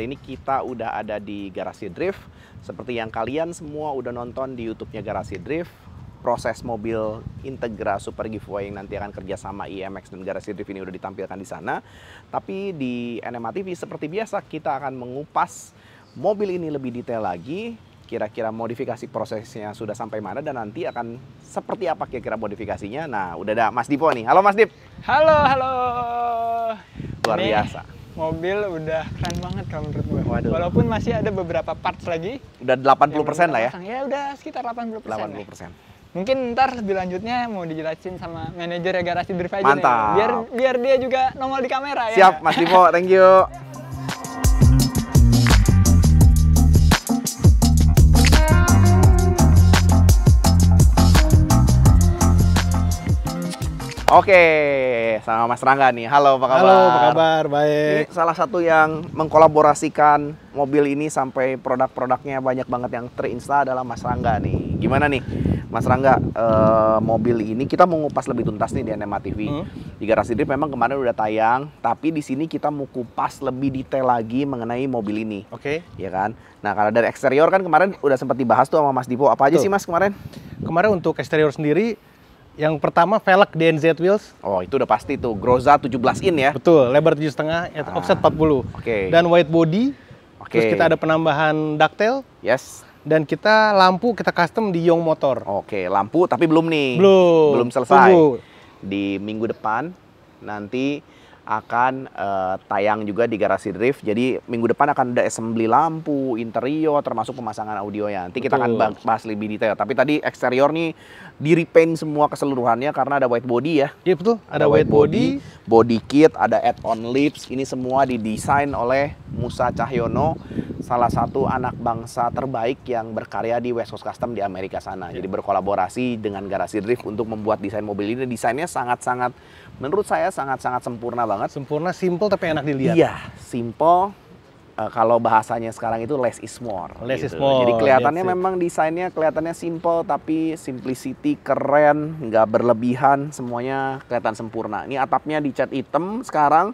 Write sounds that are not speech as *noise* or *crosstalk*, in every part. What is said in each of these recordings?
Hari ini kita udah ada di Garasi Drift. Seperti yang kalian semua udah nonton di YouTube-nya Garasi Drift, proses mobil Integra Super Giveaway yang nanti akan kerjasama IMX dan Garasi Drift ini udah ditampilkan di sana. Tapi di NMA TV seperti biasa kita akan mengupas mobil ini lebih detail lagi, kira-kira modifikasi prosesnya sudah sampai mana dan nanti akan seperti apa kira-kira modifikasinya. Nah, udah ada Mas Dipo nih. Halo Mas Dip. Halo, halo. Luar nih, biasa mobil udah keren banget kalau menurut gue. Waduh. Walaupun masih ada beberapa parts lagi. Udah 80% persen lah ya? Pasang. Ya udah sekitar 80%. 80%. persen. Ya. Mungkin ntar lebih lanjutnya mau dijelasin sama manajer ya garasi drive aja Mantap. Nih. Biar biar dia juga nongol di kamera Siap, ya. Siap Mas Timo, thank you. Oke, okay sama Mas Rangga nih. Halo, apa kabar? Halo, apa kabar? Baik. Ini salah satu yang mengkolaborasikan mobil ini sampai produk-produknya banyak banget yang terinsta adalah Mas Rangga nih. Gimana nih? Mas Rangga, eh, mobil ini kita mau kupas lebih tuntas nih di NMA TV. Hmm. Di Garasi Drip memang kemarin udah tayang, tapi di sini kita mau kupas lebih detail lagi mengenai mobil ini. Oke. Okay. Ya kan? Nah, kalau dari eksterior kan kemarin udah sempat dibahas tuh sama Mas Dipo. Apa aja tuh. sih Mas kemarin? Kemarin untuk eksterior sendiri yang pertama velg DNZ wheels. Oh, itu udah pasti tuh. Groza 17 in ya. Betul, lebar 7,5, ya, ah, offset 40. Oke. Okay. Dan white body. Oke. Okay. Terus kita ada penambahan ducktail. Yes. Dan kita lampu kita custom di Yong Motor. Oke, okay, lampu tapi belum nih. Belum. Belum selesai. Tunggu. Di minggu depan nanti akan uh, tayang juga di garasi drift. Jadi minggu depan akan ada assembly lampu, interior, termasuk pemasangan audio ya. Nanti Betul. kita akan bahas lebih detail. Tapi tadi eksterior nih di repaint semua keseluruhannya karena ada white body ya. Iya betul, ada, ada white body, body, body kit, ada add-on lips. Ini semua didesain oleh Musa Cahyono salah satu anak bangsa terbaik yang berkarya di West Coast Custom di Amerika sana. Ya. Jadi berkolaborasi dengan Garasi Drift untuk membuat desain mobil ini. Desainnya sangat-sangat, menurut saya sangat-sangat sempurna banget. Sempurna, simple tapi enak dilihat. Iya, simple. Uh, kalau bahasanya sekarang itu less is more. Less gitu. is more. Jadi kelihatannya iya, memang desainnya kelihatannya simple tapi simplicity keren, nggak berlebihan, semuanya kelihatan sempurna. Ini atapnya dicat hitam sekarang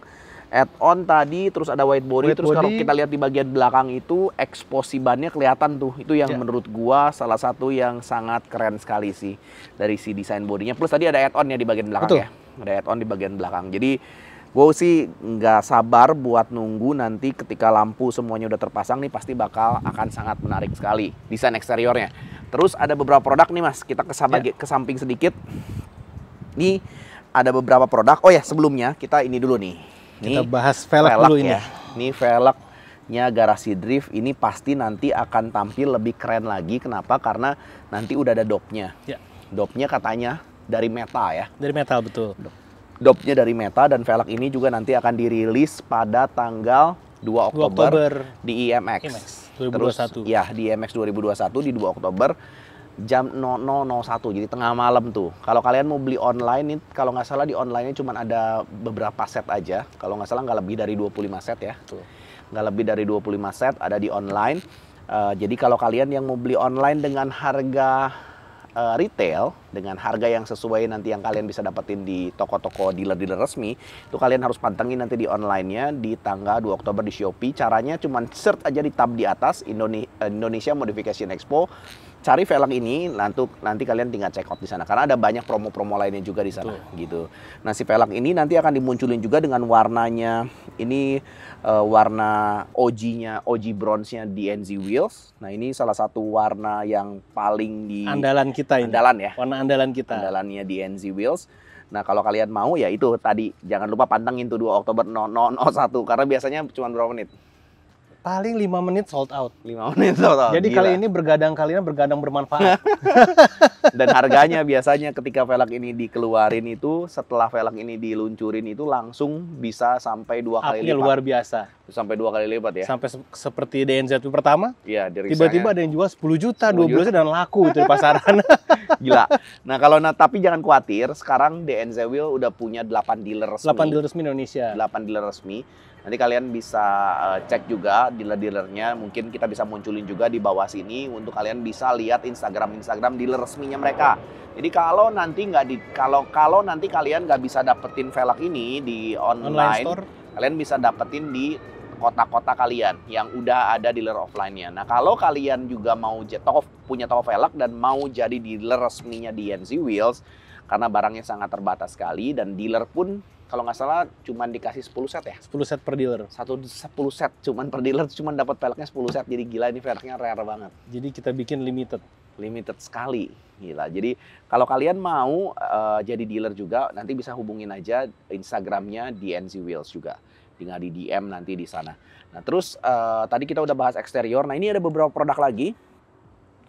add-on tadi, terus ada white body, white terus body. kalau kita lihat di bagian belakang itu eksposibannya kelihatan tuh. Itu yang yeah. menurut gua salah satu yang sangat keren sekali sih dari si desain bodinya. Plus tadi ada add-on ya di bagian belakang Betul. ya. Ada add-on di bagian belakang. Jadi gua sih nggak sabar buat nunggu nanti ketika lampu semuanya udah terpasang nih pasti bakal akan sangat menarik sekali desain eksteriornya. Terus ada beberapa produk nih mas, kita ya. ke yeah. sedikit. ini ada beberapa produk. Oh ya sebelumnya kita ini dulu nih kita ini bahas velg, velg dulu ini. Ya. Ini velgnya garasi drift ini pasti nanti akan tampil lebih keren lagi. Kenapa? Karena nanti udah ada dopnya. Ya. Dopnya katanya dari metal ya. Dari metal betul. Dopnya dari metal dan velg ini juga nanti akan dirilis pada tanggal 2 Oktober, 2 Oktober di IMX. IMX 2021. Terus, ya, di IMX 2021 di 2 Oktober jam 00.01 jadi tengah malam tuh. Kalau kalian mau beli online nih kalau nggak salah di online cuma ada beberapa set aja. Kalau nggak salah nggak lebih dari 25 set ya. Tuh. Nggak lebih dari 25 set ada di online. Uh, jadi kalau kalian yang mau beli online dengan harga uh, retail dengan harga yang sesuai nanti yang kalian bisa dapetin di toko-toko dealer-dealer resmi, itu kalian harus pantengin nanti di online-nya di tanggal 2 Oktober di Shopee. Caranya cuma search aja di tab di atas Indonesia Modification Expo cari velg ini nanti nanti kalian tinggal check out di sana karena ada banyak promo-promo lainnya juga di sana Betul. gitu. Nah si velg ini nanti akan dimunculin juga dengan warnanya ini uh, warna OG-nya OG bronze-nya DNZ wheels. Nah ini salah satu warna yang paling di andalan kita ini. Andalan ya. Warna andalan kita. Andalannya DNZ wheels. Nah kalau kalian mau ya itu tadi jangan lupa pantengin tuh 2 Oktober 001 karena biasanya cuma berapa menit? paling lima menit sold out. lima menit sold out. Jadi Gila. kali ini bergadang kalian bergadang bermanfaat. *laughs* Dan harganya biasanya ketika velg ini dikeluarin itu setelah velg ini diluncurin itu langsung bisa sampai dua kali lipat. luar biasa. Sampai dua kali lipat ya. Sampai se seperti itu pertama. Iya, tiba-tiba ada yang jual 10 juta, 10 juta. 12 juta dan laku itu di pasaran. *laughs* Gila. Nah, kalau nah, tapi jangan khawatir, sekarang DNZ Wheel udah punya 8 dealer resmi. 8 dealer resmi Indonesia. 8 dealer resmi Nanti kalian bisa eh, cek juga dealer-dealernya. Mungkin kita bisa munculin juga di bawah sini untuk kalian bisa lihat Instagram-Instagram dealer resminya mereka. Jadi kalau nanti nggak di kalau kalau nanti kalian nggak bisa dapetin velg ini di online, online store. kalian bisa dapetin di kota-kota kalian yang udah ada dealer offline-nya. Nah, kalau kalian juga mau toko, punya toko velg dan mau jadi dealer resminya di NC Wheels, karena barangnya sangat terbatas sekali dan dealer pun kalau nggak salah cuma dikasih 10 set ya? 10 set per dealer. Satu 10 set, cuma per dealer cuma dapat peleknya 10 set. Jadi gila ini velgnya rare banget. Jadi kita bikin limited. Limited sekali. Gila. Jadi kalau kalian mau uh, jadi dealer juga nanti bisa hubungin aja Instagramnya di NC Wheels juga. Tinggal di DM nanti di sana. Nah, terus uh, tadi kita udah bahas eksterior. Nah, ini ada beberapa produk lagi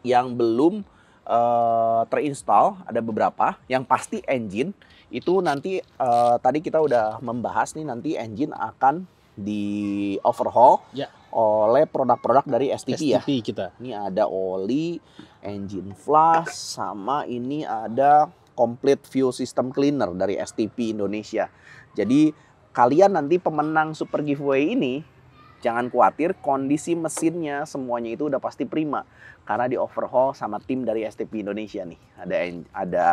yang belum uh, terinstall ada beberapa yang pasti engine itu nanti uh, tadi kita udah membahas nih nanti engine akan di overhaul ya. oleh produk-produk dari STP, STP ya. kita. Ini ada oli, engine flush sama ini ada complete fuel system cleaner dari STP Indonesia. Jadi kalian nanti pemenang super giveaway ini Jangan khawatir, kondisi mesinnya semuanya itu udah pasti prima karena di overhaul sama tim dari STP Indonesia nih. Ada ada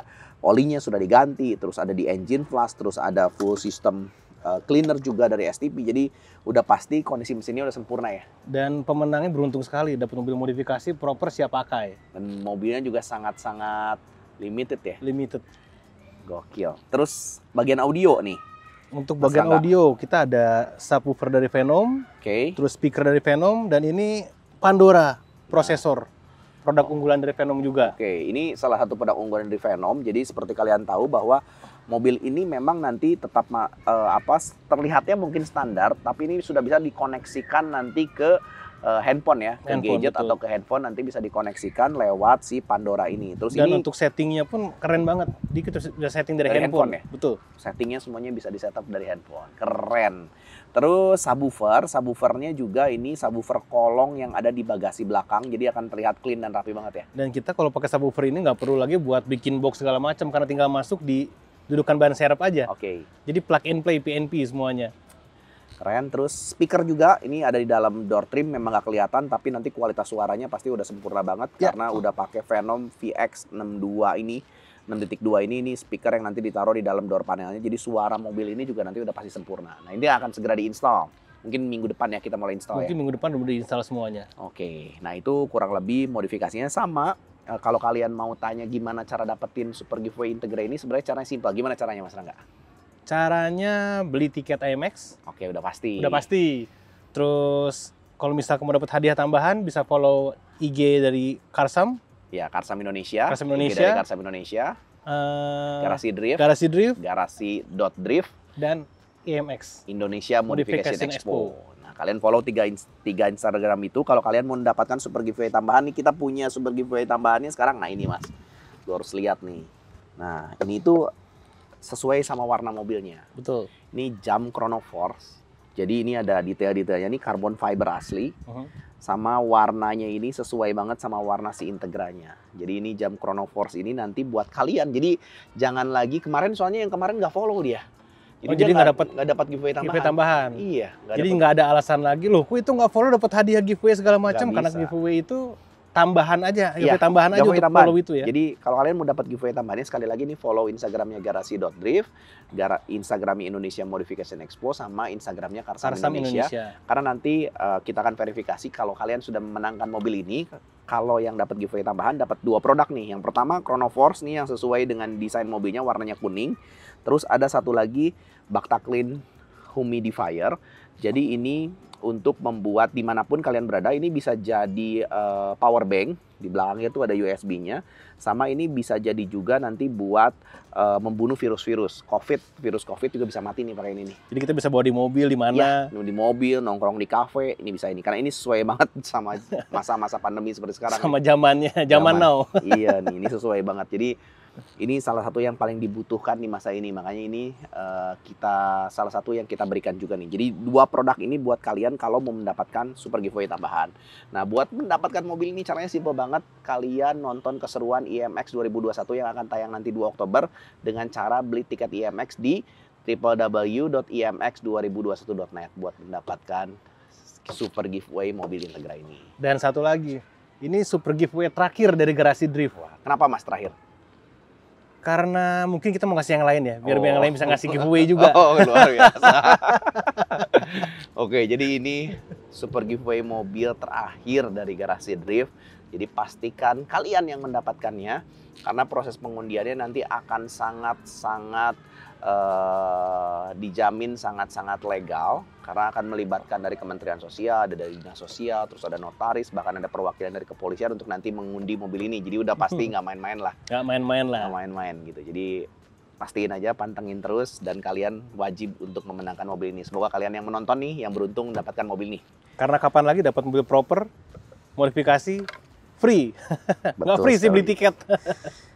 olinya sudah diganti, terus ada di engine flush, terus ada full system eh, cleaner juga dari STP. Jadi udah pasti kondisi mesinnya udah sempurna ya. Dan pemenangnya beruntung sekali dapat mobil modifikasi proper siap pakai. Dan mobilnya juga sangat-sangat limited ya. Limited. Gokil. Terus bagian audio nih untuk bagian Masalah. audio kita ada subwoofer dari Venom, okay. terus speaker dari Venom dan ini Pandora prosesor produk unggulan dari Venom juga. Oke, okay. ini salah satu produk unggulan dari Venom. Jadi seperti kalian tahu bahwa mobil ini memang nanti tetap uh, apa terlihatnya mungkin standar, tapi ini sudah bisa dikoneksikan nanti ke Eh, handphone ya, handphone, ke gadget betul. atau ke handphone nanti bisa dikoneksikan lewat si Pandora ini. Terus Dan ini untuk settingnya pun keren banget. Di kita sudah setting dari, dari handphone. handphone ya. Betul. Settingnya semuanya bisa di setup dari handphone. Keren. Terus subwoofer, subwoofernya juga ini subwoofer kolong yang ada di bagasi belakang, jadi akan terlihat clean dan rapi banget ya. Dan kita kalau pakai subwoofer ini nggak perlu lagi buat bikin box segala macam karena tinggal masuk di dudukan bahan serep aja. Oke. Okay. Jadi plug and play PNP semuanya keren terus speaker juga ini ada di dalam door trim memang nggak kelihatan tapi nanti kualitas suaranya pasti udah sempurna banget yeah. karena udah pakai Venom VX62 ini 6.2 ini ini speaker yang nanti ditaruh di dalam door panelnya jadi suara mobil ini juga nanti udah pasti sempurna nah ini akan segera diinstal mungkin minggu depan ya kita mulai install mungkin ya minggu depan udah diinstal semuanya oke okay. nah itu kurang lebih modifikasinya sama eh, kalau kalian mau tanya gimana cara dapetin super giveaway integra ini sebenarnya caranya simpel gimana caranya mas Rangga Caranya beli tiket IMAX. Oke, udah pasti. Udah pasti. Terus kalau misalnya kamu dapat hadiah tambahan bisa follow IG dari Karsam. Ya, Karsam Indonesia. Karsam Indonesia. IG dari Karsam Indonesia. Uh, garasi Drift. Garasi Drift. Drift. dan IMX Indonesia Modification, Modification Expo. Expo. Nah, kalian follow tiga, tiga Instagram itu. Kalau kalian mau mendapatkan super giveaway tambahan nih, kita punya super giveaway tambahannya sekarang. Nah ini mas, lu harus lihat nih. Nah ini tuh sesuai sama warna mobilnya. Betul. Ini jam Chrono Force. Jadi ini ada detail-detailnya ini carbon fiber asli. Uh -huh. Sama warnanya ini sesuai banget sama warna si Integranya. Jadi ini jam Chrono Force ini nanti buat kalian. Jadi jangan lagi kemarin soalnya yang kemarin nggak follow dia. Jadi, oh, jadi nggak dapat nggak dapat giveaway tambahan. Giveaway tambahan. Iya. Gak jadi nggak ada alasan lagi loh. kue itu nggak follow dapat hadiah giveaway segala macam karena giveaway itu Iya, tambahan aja, giveaway ya, tambahan aja untuk tambahan. follow itu ya. Jadi kalau kalian mau dapat giveaway tambahannya sekali lagi nih follow Instagramnya garasi.drift, Instagramnya Indonesia Modification Expo sama Instagramnya Karsam, Karsam Indonesia. Indonesia. Karena nanti uh, kita akan verifikasi kalau kalian sudah memenangkan mobil ini, kalau yang dapat giveaway tambahan dapat dua produk nih. Yang pertama Chrono Force nih yang sesuai dengan desain mobilnya warnanya kuning. Terus ada satu lagi Bakta Clean Humidifier. Jadi ini untuk membuat dimanapun kalian berada ini bisa jadi uh, power bank di belakangnya tuh ada USB-nya sama ini bisa jadi juga nanti buat uh, membunuh virus-virus COVID virus COVID juga bisa mati nih pakai ini nih jadi kita bisa bawa di mobil di mana ya, di mobil nongkrong di kafe ini bisa ini karena ini sesuai banget *laughs* sama masa-masa pandemi seperti sekarang sama zamannya zaman now iya nih ini sesuai banget jadi ini salah satu yang paling dibutuhkan di masa ini. Makanya ini uh, kita salah satu yang kita berikan juga nih. Jadi dua produk ini buat kalian kalau mau mendapatkan super giveaway tambahan. Nah, buat mendapatkan mobil ini caranya simple banget. Kalian nonton keseruan IMX e 2021 yang akan tayang nanti 2 Oktober dengan cara beli tiket IMX e di www.imx2021.net buat mendapatkan super giveaway mobil Integra ini. Dan satu lagi, ini super giveaway terakhir dari Garasi Drift. Wah, kenapa Mas terakhir? karena mungkin kita mau kasih yang lain ya, biar oh. yang lain bisa ngasih giveaway *laughs* juga. Oh, luar biasa. *laughs* Oke, jadi ini super giveaway mobil terakhir dari garasi drift. Jadi pastikan kalian yang mendapatkannya karena proses pengundiannya nanti akan sangat-sangat eh, dijamin sangat-sangat legal karena akan melibatkan dari Kementerian Sosial, ada dari dinas sosial, terus ada notaris, bahkan ada perwakilan dari kepolisian untuk nanti mengundi mobil ini. Jadi udah pasti *laughs* nggak main-main lah. Nggak main-main lah. Nggak main-main gitu. Jadi pastiin aja, pantengin terus dan kalian wajib untuk memenangkan mobil ini. Semoga kalian yang menonton nih, yang beruntung mendapatkan mobil ini. Karena kapan lagi dapat mobil proper, modifikasi free. *laughs* Nggak free sih beli tiket. *laughs*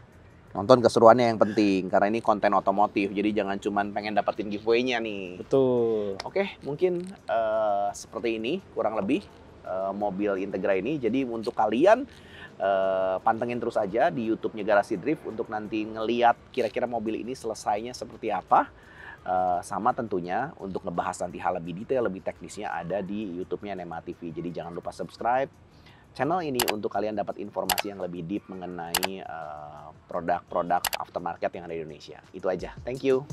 nonton keseruannya yang penting karena ini konten otomotif jadi jangan cuma pengen dapetin giveaway-nya nih betul oke mungkin uh, seperti ini kurang lebih uh, mobil Integra ini jadi untuk kalian uh, pantengin terus aja di YouTube-nya Garasi Drift untuk nanti ngeliat kira-kira mobil ini selesainya seperti apa Uh, sama tentunya untuk ngebahas nanti hal lebih detail, lebih teknisnya ada di YouTube-nya Nema TV. Jadi jangan lupa subscribe, channel ini untuk kalian dapat informasi yang lebih deep mengenai eh, produk-produk uh, aftermarket yang ada di Indonesia. Itu aja. Thank you.